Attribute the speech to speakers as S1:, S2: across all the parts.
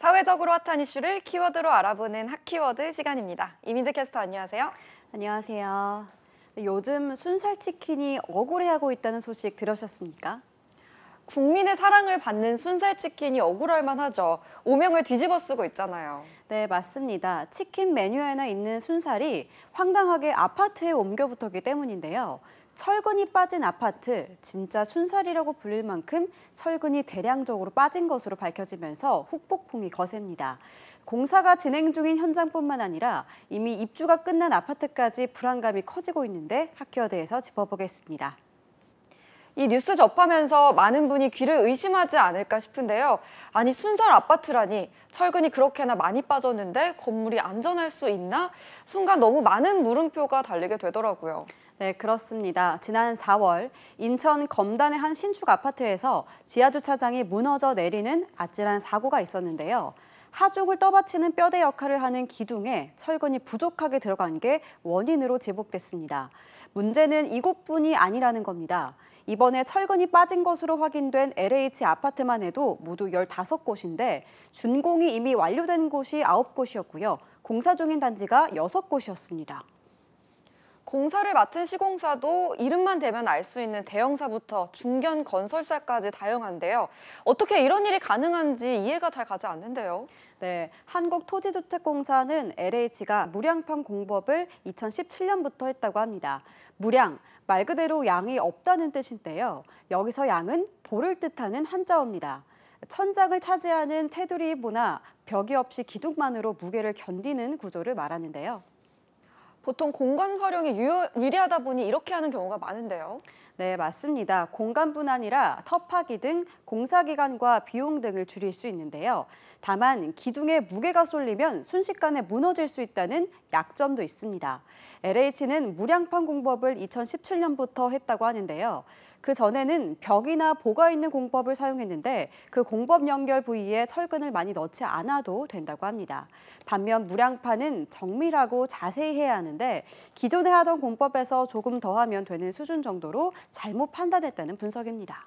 S1: 사회적으로 핫한 이슈를 키워드로 알아보는 핫키워드 시간입니다. 이민재 캐스터 안녕하세요. 안녕하세요.
S2: 네, 요즘 순살치킨이 억울해하고 있다는
S1: 소식 들으셨습니까? 국민의 사랑을 받는 순살치킨이 억울할 만하죠. 오명을 뒤집어 쓰고 있잖아요. 네, 맞습니다. 치킨 메뉴에나 있는 순살이
S2: 황당하게 아파트에 옮겨 붙었기 때문인데요. 철근이 빠진 아파트, 진짜 순살이라고 불릴 만큼 철근이 대량적으로 빠진 것으로 밝혀지면서 후폭풍이 거셉니다. 공사가 진행 중인 현장뿐만 아니라 이미 입주가
S1: 끝난 아파트까지 불안감이 커지고 있는데 학교대에서 짚어보겠습니다. 이 뉴스 접하면서 많은 분이 귀를 의심하지 않을까 싶은데요. 아니 순설 아파트라니 철근이 그렇게나 많이 빠졌는데 건물이 안전할 수 있나? 순간 너무 많은 물음표가 달리게 되더라고요. 네, 그렇습니다. 지난 4월 인천
S2: 검단의 한 신축 아파트에서 지하주차장이 무너져 내리는 아찔한 사고가 있었는데요. 하죽을 떠받치는 뼈대 역할을 하는 기둥에 철근이 부족하게 들어간 게 원인으로 제복됐습니다 문제는 이곳뿐이 아니라는 겁니다. 이번에 철근이 빠진 것으로 확인된 LH 아파트만 해도 모두 15곳인데 준공이 이미 완료된 곳이 9곳이었고요. 공사 중인 단지가 6곳이었습니다.
S1: 공사를 맡은 시공사도 이름만 대면 알 수 있는 대형사부터 중견 건설사까지 다양한데요. 어떻게 이런 일이 가능한지 이해가 잘 가지 않는데요. 네, 한국토지주택공사는 LH가 무량판 공법을
S2: 2017년부터 했다고 합니다. 무량, 말 그대로 양이 없다는 뜻인데요. 여기서 양은 볼을 뜻하는 한자어입니다. 천장을 차지하는 테두리 보나 벽이 없이 기둥만으로 무게를 견디는 구조를 말하는데요.
S1: 보통 공간 활용이 유리하다 보니 이렇게 하는 경우가 많은데요. 네, 맞습니다.
S2: 공간뿐 아니라 터파기등 공사기간과 비용 등을 줄일 수 있는데요. 다만 기둥에 무게가 쏠리면 순식간에 무너질 수 있다는 약점도 있습니다. LH는 무량판 공법을 2017년부터 했다고 하는데요. 그 전에는 벽이나 보가 있는 공법을 사용했는데 그 공법 연결 부위에 철근을 많이 넣지 않아도 된다고 합니다. 반면 무량판은 정밀하고 자세히 해야 하는데 기존에 하던 공법에서 조금 더 하면 되는 수준 정도로 잘못 판단했다는
S1: 분석입니다.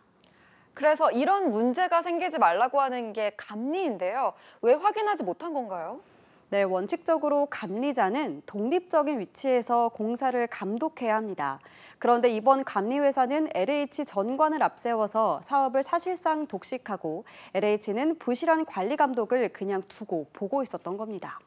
S1: 그래서 이런 문제가 생기지 말라고 하는 게 감리인데요. 왜 확인하지 못한 건가요? 네, 원칙적으로 감리자는 독립적인
S2: 위치에서 공사를 감독해야 합니다. 그런데 이번 감리회사는 LH 전관을 앞세워서 사업을 사실상 독식하고 LH는 부실한 관리
S1: 감독을 그냥 두고 보고 있었던 겁니다.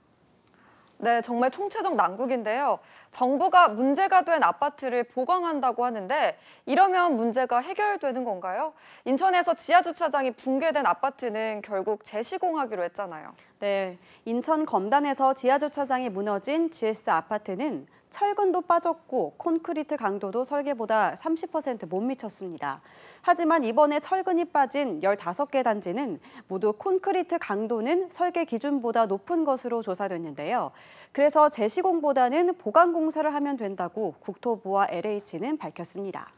S1: 네, 정말 총체적 난국인데요. 정부가 문제가 된 아파트를 보강한다고 하는데 이러면 문제가 해결되는 건가요? 인천에서 지하주차장이 붕괴된 아파트는 결국 재시공하기로 했잖아요.
S2: 네, 인천 검단에서 지하주차장이 무너진 GS 아파트는 철근도 빠졌고 콘크리트 강도도 설계보다 30%못 미쳤습니다. 하지만 이번에 철근이 빠진 15개 단지는 모두 콘크리트 강도는 설계 기준보다 높은 것으로 조사됐는데요. 그래서 재시공보다는
S1: 보강 공사를 하면 된다고 국토부와 LH는 밝혔습니다.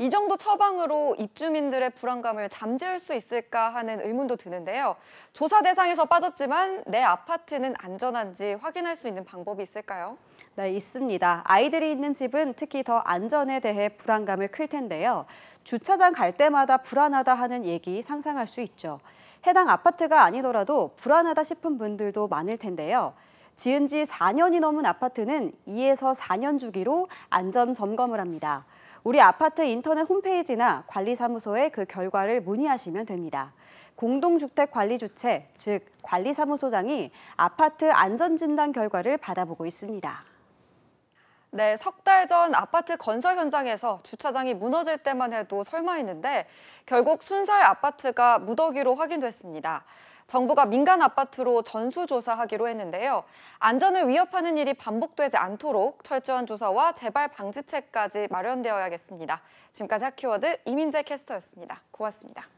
S1: 이 정도 처방으로 입주민들의 불안감을 잠재울 수 있을까 하는 의문도 드는데요. 조사 대상에서 빠졌지만 내 아파트는 안전한지 확인할 수 있는 방법이 있을까요?
S2: 네, 있습니다. 아이들이 있는 집은 특히 더 안전에 대해 불안감을 클 텐데요. 주차장 갈 때마다 불안하다 하는 얘기 상상할 수 있죠. 해당 아파트가 아니더라도 불안하다 싶은 분들도 많을 텐데요. 지은 지 4년이 넘은 아파트는 2에서 4년 주기로 안전 점검을 합니다. 우리 아파트 인터넷 홈페이지나 관리사무소에 그 결과를 문의하시면 됩니다. 공동주택관리주체, 즉 관리사무소장이 아파트 안전진단 결과를 받아보고 있습니다.
S1: 네, 석 달 전 아파트 건설 현장에서 주차장이 무너질 때만 해도 설마했는데 결국 순살 아파트가 무더기로 확인됐습니다. 정부가 민간 아파트로 전수조사하기로 했는데요. 안전을 위협하는 일이 반복되지 않도록 철저한 조사와 재발 방지책까지 마련되어야겠습니다. 지금까지 핫키워드 이민재 캐스터였습니다. 고맙습니다.